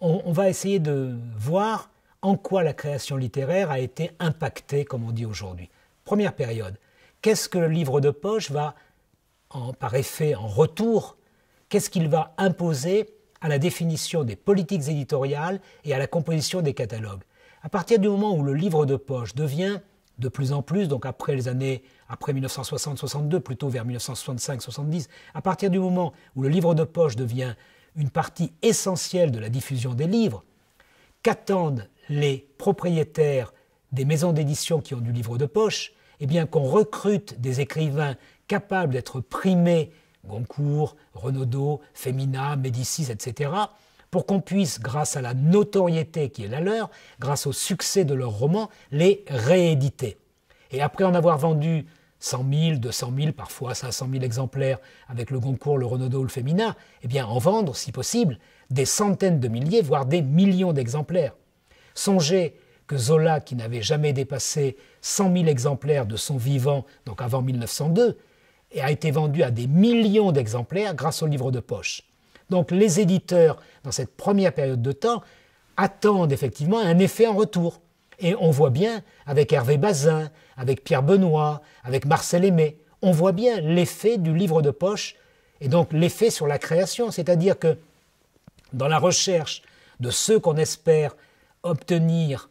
On, va essayer de voir en quoi la création littéraire a été impactée, comme on dit aujourd'hui. Première période, qu'est-ce que le livre de poche va, par effet, en retour, qu'est-ce qu'il va imposer à la définition des politiques éditoriales et à la composition des catalogues À partir du moment où le livre de poche devient de plus en plus, donc après les années, après 1960-62, plutôt vers 1965-70, à partir du moment où le livre de poche devient une partie essentielle de la diffusion des livres, qu'attendent les propriétaires des maisons d'édition qui ont du livre de poche Eh bien qu'on recrute des écrivains capables d'être primés, Goncourt, Renaudot, Femina, Médicis, etc., pour qu'on puisse, grâce à la notoriété qui est la leur, grâce au succès de leurs romans, les rééditer. Et après en avoir vendu 100 000, 200 000, parfois 500 000 exemplaires avec le Goncourt, le Renaudot, le Féminin, eh bien en vendre, si possible, des centaines de milliers, voire des millions d'exemplaires. Songez que Zola, qui n'avait jamais dépassé 100 000 exemplaires de son vivant, donc avant 1902, a été vendu à des millions d'exemplaires grâce au livre de poche. Donc les éditeurs, dans cette première période de temps, attendent effectivement un effet en retour. Et on voit bien avec Hervé Bazin, avec Pierre Benoît, avec Marcel Aimé, on voit bien l'effet du livre de poche et donc l'effet sur la création. C'est-à-dire que dans la recherche de ceux qu'on espère obtenir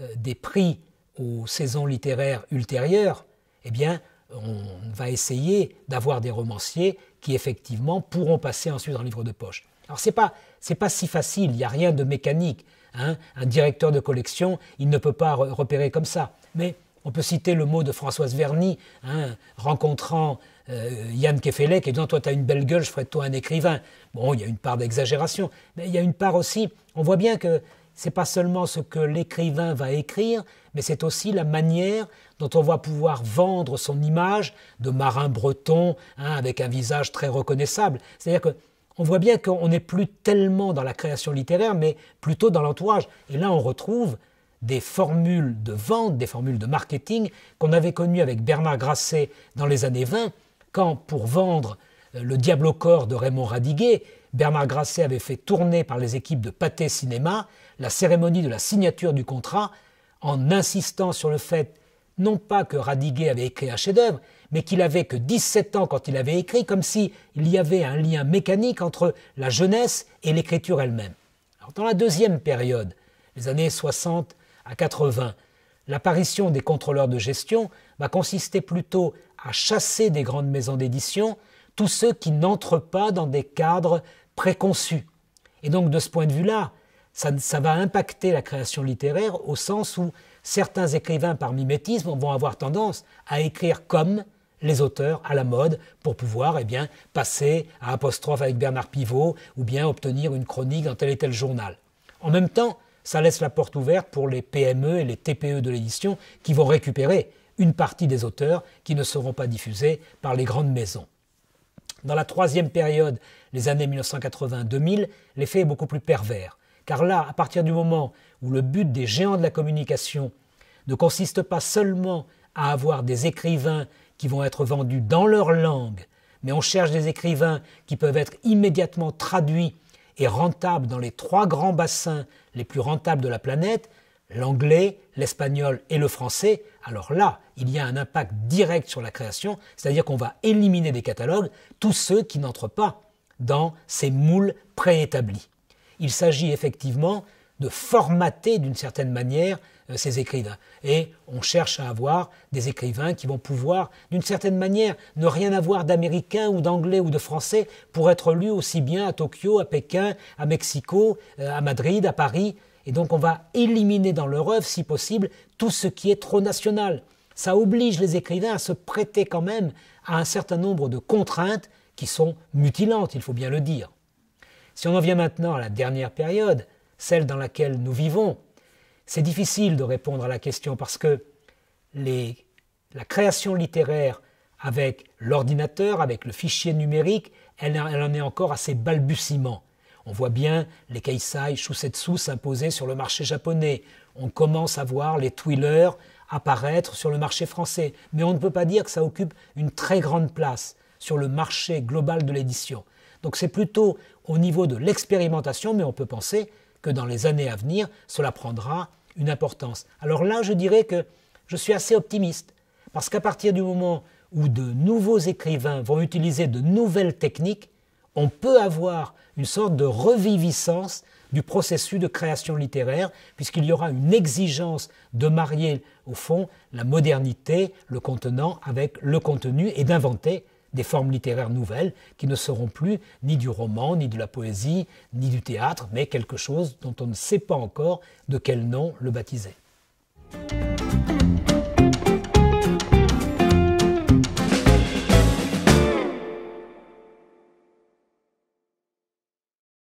euh, des prix aux saisons littéraires ultérieures, eh bien, on va essayer d'avoir des romanciers qui effectivement pourront passer ensuite dans en livre de poche. Alors ce pas pas si facile, il n'y a rien de mécanique. Hein. Un directeur de collection, il ne peut pas repérer comme ça. Mais on peut citer le mot de Françoise Verny, hein, rencontrant euh, Yann Kefelec et disant Toi, tu as une belle gueule, je ferai de toi un écrivain. Bon, il y a une part d'exagération, mais il y a une part aussi. On voit bien que c'est pas seulement ce que l'écrivain va écrire, mais c'est aussi la manière dont on va pouvoir vendre son image de marin breton hein, avec un visage très reconnaissable. C'est-à-dire que on voit bien qu'on n'est plus tellement dans la création littéraire, mais plutôt dans l'entourage. Et là, on retrouve des formules de vente, des formules de marketing qu'on avait connues avec Bernard Grasset dans les années 20, quand pour vendre euh, le Diable au corps de Raymond Radiguet, Bernard Grasset avait fait tourner par les équipes de Pathé Cinéma la cérémonie de la signature du contrat en insistant sur le fait non pas que Radiguet avait écrit un chef-d'œuvre, mais qu'il avait que 17 ans quand il avait écrit, comme s'il il y avait un lien mécanique entre la jeunesse et l'écriture elle-même. Dans la deuxième période, les années 60 à 80, l'apparition des contrôleurs de gestion va consister plutôt à chasser des grandes maisons d'édition tous ceux qui n'entrent pas dans des cadres préconçus. Et donc de ce point de vue-là, ça, va impacter la création littéraire au sens où certains écrivains par mimétisme vont avoir tendance à écrire comme les auteurs à la mode pour pouvoir eh bien, passer à apostrophe avec Bernard Pivot ou bien obtenir une chronique dans tel et tel journal. En même temps, ça laisse la porte ouverte pour les PME et les TPE de l'édition qui vont récupérer une partie des auteurs qui ne seront pas diffusés par les grandes maisons. Dans la troisième période, les années 1980-2000, l'effet est beaucoup plus pervers. Car là, à partir du moment où le but des géants de la communication ne consiste pas seulement à avoir des écrivains qui vont être vendus dans leur langue, mais on cherche des écrivains qui peuvent être immédiatement traduits et rentables dans les trois grands bassins les plus rentables de la planète, l'anglais, l'espagnol et le français, alors là, il y a un impact direct sur la création, c'est-à-dire qu'on va éliminer des catalogues tous ceux qui n'entrent pas dans ces moules préétablis. Il s'agit effectivement de formater d'une certaine manière euh, ces écrivains. Et on cherche à avoir des écrivains qui vont pouvoir, d'une certaine manière, ne rien avoir d'américain ou d'anglais ou de français pour être lus aussi bien à Tokyo, à Pékin, à Mexico, euh, à Madrid, à Paris, et donc on va éliminer dans leur œuvre, si possible, tout ce qui est trop national. Ça oblige les écrivains à se prêter quand même à un certain nombre de contraintes qui sont mutilantes, il faut bien le dire. Si on en vient maintenant à la dernière période, celle dans laquelle nous vivons, c'est difficile de répondre à la question parce que la création littéraire avec l'ordinateur, avec le fichier numérique, elle, elle en est encore à ses balbutiements. On voit bien les Keisai Shusetsu s'imposer sur le marché japonais. On commence à voir les Twillers apparaître sur le marché français. Mais on ne peut pas dire que ça occupe une très grande place sur le marché global de l'édition. Donc c'est plutôt au niveau de l'expérimentation, mais on peut penser que dans les années à venir, cela prendra une importance. Alors là, je dirais que je suis assez optimiste, parce qu'à partir du moment où de nouveaux écrivains vont utiliser de nouvelles techniques, on peut avoir une sorte de reviviscence du processus de création littéraire, puisqu'il y aura une exigence de marier, au fond, la modernité, le contenant, avec le contenu, et d'inventer des formes littéraires nouvelles qui ne seront plus ni du roman, ni de la poésie, ni du théâtre, mais quelque chose dont on ne sait pas encore de quel nom le baptiser.